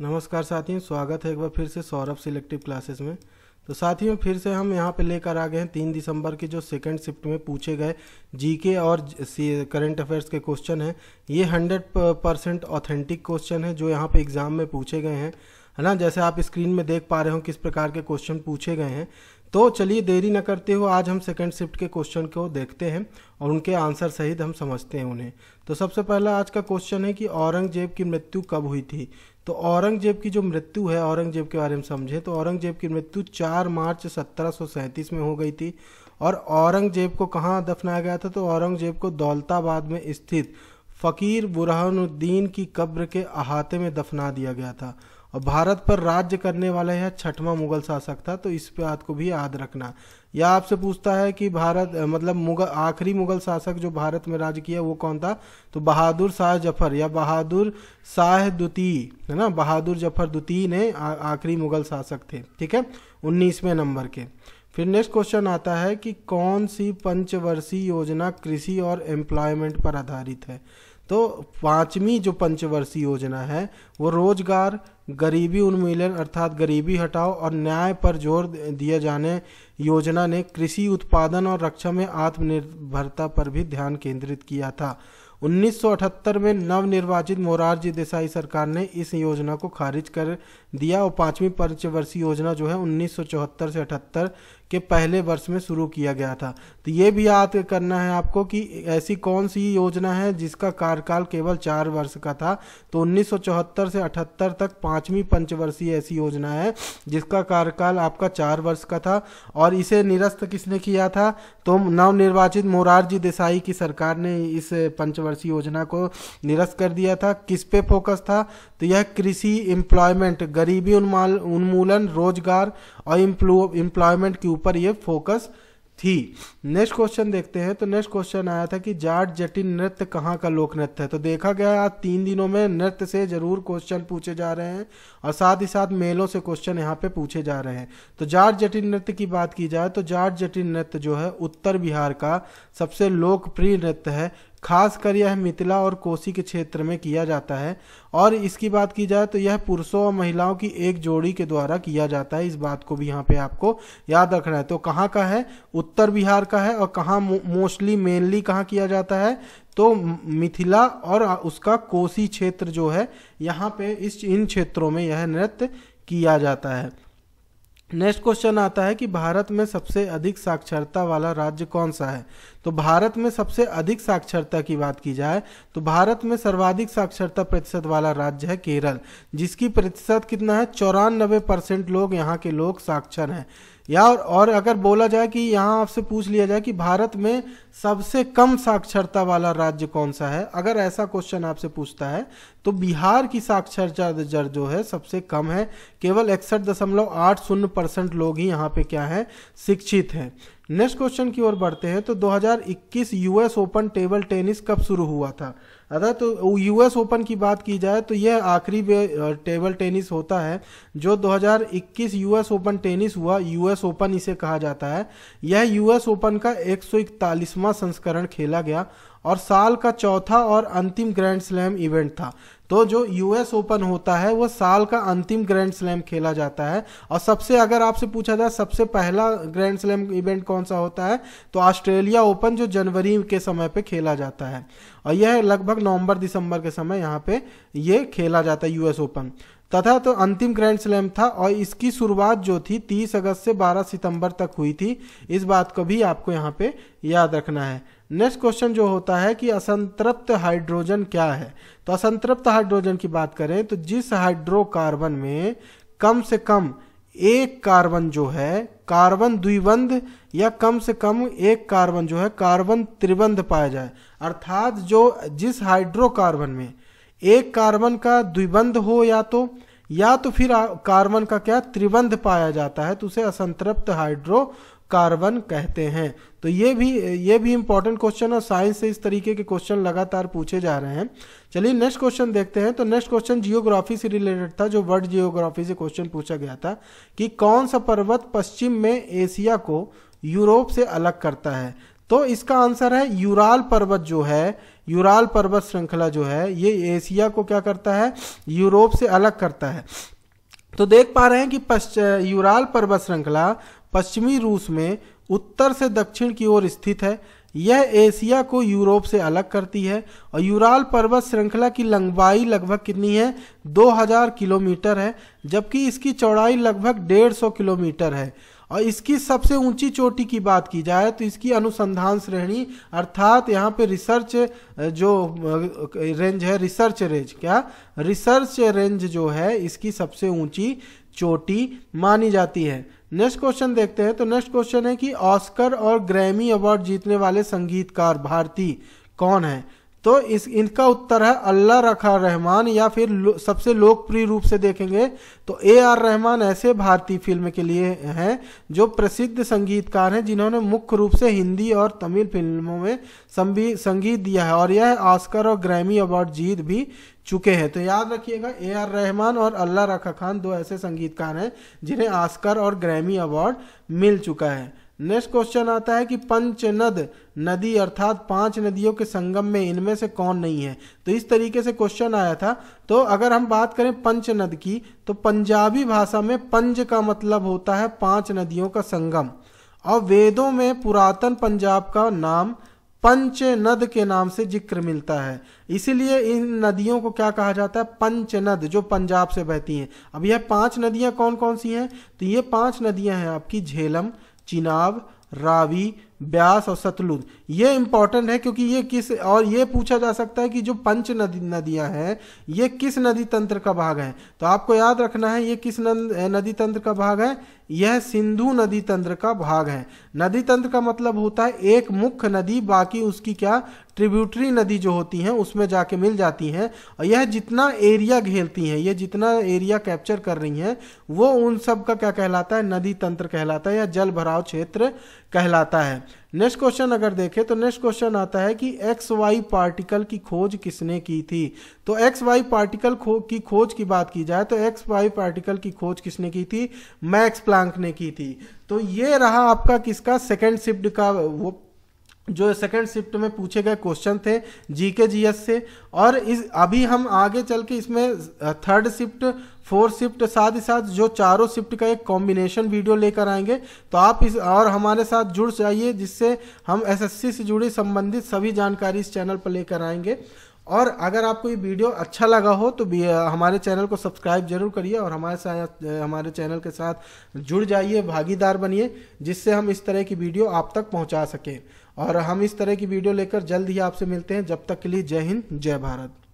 नमस्कार साथियों स्वागत है एक बार फिर से सौरभ सिलेक्टिव क्लासेस में तो साथियों फिर से हम यहाँ पे लेकर आ गए हैं तीन दिसंबर के जो सेकंड शिफ्ट में पूछे गए जीके और करंट अफेयर्स के क्वेश्चन हैं ये हंड्रेड परसेंट ऑथेंटिक क्वेश्चन है जो यहाँ पे एग्ज़ाम में पूछे गए हैं है ना जैसे आप स्क्रीन में देख पा रहे हो किस प्रकार के क्वेश्चन पूछे गए हैं तो चलिए देरी न करते हुए आज हम सेकंड शिफ्ट के क्वेश्चन को देखते हैं और उनके आंसर सहित हम समझते हैं उन्हें तो सबसे पहला आज का क्वेश्चन है कि औरंगजेब की मृत्यु कब हुई थी तो औरंगजेब की जो मृत्यु है औरंगजेब के बारे में समझे तो औरंगजेब की मृत्यु 4 मार्च सत्रह में हो गई थी और औरंगजेब को कहाँ दफनाया गया था तो औरंगजेब को दौलताबाद में स्थित फ़कीर बुरहानुद्दीन की कब्र के अहाते में दफना दिया गया था और भारत पर राज्य करने वाला यह छठवां मुगल शासक था तो इस बात को भी याद रखना यह आपसे पूछता है कि भारत मतलब मुगल आखिरी मुगल शासक जो भारत में राज किया वो कौन था तो बहादुर शाह जफर या बहादुर शाह द्वितीय है ना बहादुर जफर द्वितीय ने आखिरी मुगल शासक थे ठीक है उन्नीसवें नंबर के फिर नेक्स्ट क्वेश्चन आता है कि कौन सी पंचवर्षीय योजना कृषि और एम्प्लॉयमेंट पर आधारित है तो पांचवी जो पंचवर्षीय योजना है वो रोजगार गरीबी उन्मूलन अर्थात गरीबी हटाओ और न्याय पर जोर दिए जाने योजना ने कृषि उत्पादन और रक्षा में आत्मनिर्भरता पर भी ध्यान केंद्रित किया था 1978 में नवनिर्वाचित मोरारजी देसाई सरकार ने इस योजना को खारिज कर दिया और पांचवी पंचवर्षीय योजना जो है 1974 से अठहत्तर के पहले वर्ष में शुरू किया गया था तो ये भी याद करना है आपको कि ऐसी कौन सी योजना है जिसका कार्यकाल केवल चार वर्ष का था तो 1974 से 78 तक पाँचवीं पंचवर्षीय ऐसी योजना है जिसका कार्यकाल आपका चार वर्ष का था और इसे निरस्त किसने किया था तो नवनिर्वाचित मोरारजी देसाई की सरकार ने इस पंचवर्षीय योजना को निरस्त कर दिया था किस पे फोकस था तो यह कृषि एम्प्लॉयमेंट गरीबी उन्मूलन रोजगार और एम्प्लॉयमेंट के ऊपर ये फोकस थी नेक्स्ट क्वेश्चन देखते हैं तो नेक्स्ट क्वेश्चन आया था कि जाट जटिन नृत्य कहाँ का लोक नृत्य है तो देखा गया आज तीन दिनों में नृत्य से जरूर क्वेश्चन पूछे जा रहे हैं और साथ ही साथ मेलों से क्वेश्चन यहाँ पे पूछे जा रहे हैं तो जाट जटिन नृत्य की बात की जाए तो जाट जटिन नृत्य जो है उत्तर बिहार का सबसे लोकप्रिय नृत्य है खासकर यह मिथिला और कोसी के क्षेत्र में किया जाता है और इसकी बात की जाए तो यह पुरुषों और महिलाओं की एक जोड़ी के द्वारा किया जाता है इस बात को भी यहाँ पे आपको याद रखना है तो कहाँ का है उत्तर बिहार का है और कहाँ मोस्टली मेनली कहाँ किया जाता है तो मिथिला और उसका कोसी क्षेत्र जो है यहाँ पे इस इन क्षेत्रों में यह नृत्य किया जाता है नेक्स्ट क्वेश्चन आता है कि भारत में सबसे अधिक साक्षरता वाला राज्य कौन सा है तो भारत में सबसे अधिक साक्षरता की बात की जाए तो भारत में सर्वाधिक साक्षरता प्रतिशत वाला राज्य है केरल जिसकी प्रतिशत कितना है चौरानबे परसेंट लोग यहाँ के लोग साक्षर हैं या और अगर बोला जाए कि यहाँ आपसे पूछ लिया जाए कि भारत में सबसे कम साक्षरता वाला राज्य कौन सा है अगर ऐसा क्वेश्चन आपसे पूछता है तो बिहार की साक्षरता दर जो है सबसे कम है केवल इकसठ दशमलव आठ शून्य परसेंट लोग ही यहाँ पे क्या है शिक्षित हैं नेक्स्ट क्वेश्चन की ओर बढ़ते हैं तो 2021 यूएस ओपन टेबल टेनिस कब शुरू हुआ था अदा तो यूएस ओपन की बात की जाए तो यह आखिरी टेबल टेनिस होता है जो 2021 यूएस ओपन टेनिस हुआ यूएस ओपन इसे कहा जाता है यह यूएस ओपन का एक संस्करण खेला गया और साल का चौथा और अंतिम ग्रैंड स्लैम इवेंट था तो जो यूएस ओपन होता है वो साल का अंतिम ग्रैंड स्लैम खेला जाता है और सबसे अगर आपसे पूछा जाए सबसे पहला ग्रैंड स्लैम इवेंट कौन सा होता है तो ऑस्ट्रेलिया ओपन जो जनवरी के समय पे खेला जाता है और यह लगभग नवंबर दिसंबर के समय यहाँ पे ये खेला जाता है यूएस ओपन तथा तो अंतिम ग्रैंड स्लैम था और इसकी शुरुआत जो थी 30 अगस्त से 12 सितंबर तक हुई थी इस बात को भी आपको यहाँ पे याद रखना है नेक्स्ट क्वेश्चन जो होता है कि असंतृप्त हाइड्रोजन क्या है तो असंतृप्त हाइड्रोजन की बात करें तो जिस हाइड्रोकार्बन में कम से कम एक कार्बन जो है कार्बन द्विबंध या कम से कम एक कार्बन जो है कार्बन त्रिबंध पाया जाए अर्थात जो जिस हाइड्रोकार्बन में एक कार्बन का द्विबंध हो या तो या तो फिर कार्बन का क्या त्रिबंध पाया जाता है तो उसे असंतृप्त हाइड्रो कार्बन कहते हैं तो ये भी ये भी इंपॉर्टेंट क्वेश्चन और साइंस से इस तरीके के क्वेश्चन लगातार पूछे जा रहे हैं चलिए नेक्स्ट क्वेश्चन देखते हैं तो नेक्स्ट क्वेश्चन जियोग्राफी से रिलेटेड था जो वर्ल्ड जियोग्राफी से क्वेश्चन पूछा गया था कि कौन सा पर्वत पश्चिम में एशिया को यूरोप से अलग करता है तो इसका आंसर है यूराल पर्वत जो है यूराल पर्वत श्रृंखला जो है ये एशिया को क्या करता है यूरोप से अलग करता है तो देख पा रहे हैं कि पश्च यूराल पर्वत श्रृंखला पश्चिमी रूस में उत्तर से दक्षिण की ओर स्थित है यह एशिया को यूरोप से अलग करती है और यूराल पर्वत श्रृंखला की लंबाई लगभग कितनी है 2000 किलोमीटर है जबकि इसकी चौड़ाई लगभग 150 किलोमीटर है और इसकी सबसे ऊंची चोटी की बात की जाए तो इसकी अनुसंधान श्रेणी अर्थात यहाँ पे रिसर्च जो रेंज है रिसर्च रेंज क्या रिसर्च रेंज जो है इसकी सबसे ऊंची चोटी मानी जाती है नेक्स्ट क्वेश्चन देखते हैं तो नेक्स्ट क्वेश्चन है कि ऑस्कर और ग्रैमी अवार्ड जीतने वाले संगीतकार भारतीय कौन है तो इस इनका उत्तर है अल्लाह रखा रहमान या फिर लो, सबसे लोकप्रिय रूप से देखेंगे तो ए आर रहमान ऐसे भारतीय फिल्म के लिए हैं जो प्रसिद्ध संगीतकार हैं जिन्होंने मुख्य रूप से हिंदी और तमिल फिल्मों में संगीत दिया है और यह ऑस्कर और ग्रैमी अवार्ड जीत भी चुके हैं तो याद रखिएगा ए आर रहमान और अल्लाह रखा खान दो ऐसे संगीतकार हैं जिन्हें ऑस्कर और ग्रैमी अवार्ड मिल चुका है नेक्स्ट क्वेश्चन आता है कि पंचनद नदी अर्थात पांच नदियों के संगम में इनमें से कौन नहीं है तो इस तरीके से क्वेश्चन आया था तो अगर हम बात करें पंच नद की तो पंजाबी भाषा में पंज का मतलब होता है पांच नदियों का संगम और वेदों में पुरातन पंजाब का नाम पंच नद के नाम से जिक्र मिलता है इसीलिए इन नदियों को क्या कहा जाता है पंच नद जो पंजाब से बहती हैं अब यह पांच नदियां कौन कौन सी हैं तो ये पांच नदियां हैं आपकी झेलम चिनाब रावी ब्यास और सतलुज ये इंपॉर्टेंट है क्योंकि ये किस और ये पूछा जा सकता है कि जो पंच नदी नदियां हैं ये किस नदी तंत्र का भाग है तो आपको याद रखना है ये किस नदी तंत्र का भाग है यह सिंधु नदी तंत्र का भाग है नदी तंत्र का मतलब होता है एक मुख्य नदी बाकी उसकी क्या ट्रिब्यूटरी नदी जो होती हैं उसमें जाके मिल जाती हैं और यह जितना एरिया घेरती हैं यह जितना एरिया कैप्चर कर रही हैं वो उन सब का क्या कहलाता है नदी तंत्र कहलाता है या जल भराव क्षेत्र कहलाता है नेक्स्ट क्वेश्चन अगर देखें तो नेक्स्ट क्वेश्चन आता है कि एक्स वाई पार्टिकल की खोज किसने की थी तो एक्स वाई पार्टिकल खो, की खोज की बात की जाए तो एक्स वाई पार्टिकल की खोज किसने की थी मैक्स प्लांक ने की थी तो ये रहा आपका किसका सेकेंड शिफ्ट का वो जो सेकंड शिफ्ट में पूछे गए क्वेश्चन थे जीके जीएस से और इस अभी हम आगे चल के इसमें थर्ड शिफ्ट फोर्थ शिफ्ट साथ ही साथ जो चारों शिफ्ट का एक कॉम्बिनेशन वीडियो लेकर आएंगे तो आप इस और हमारे साथ जुड़ जाइए जिससे हम एसएससी से जुड़ी संबंधित सभी जानकारी इस चैनल पर लेकर आएंगे और अगर आपको ये वीडियो अच्छा लगा हो तो भी हमारे चैनल को सब्सक्राइब जरूर करिए और हमारे साथ हमारे चैनल के साथ जुड़ जाइए भागीदार बनिए जिससे हम इस तरह की वीडियो आप तक पहुंचा सकें और हम इस तरह की वीडियो लेकर जल्द ही आपसे मिलते हैं जब तक के लिए जय हिंद जय भारत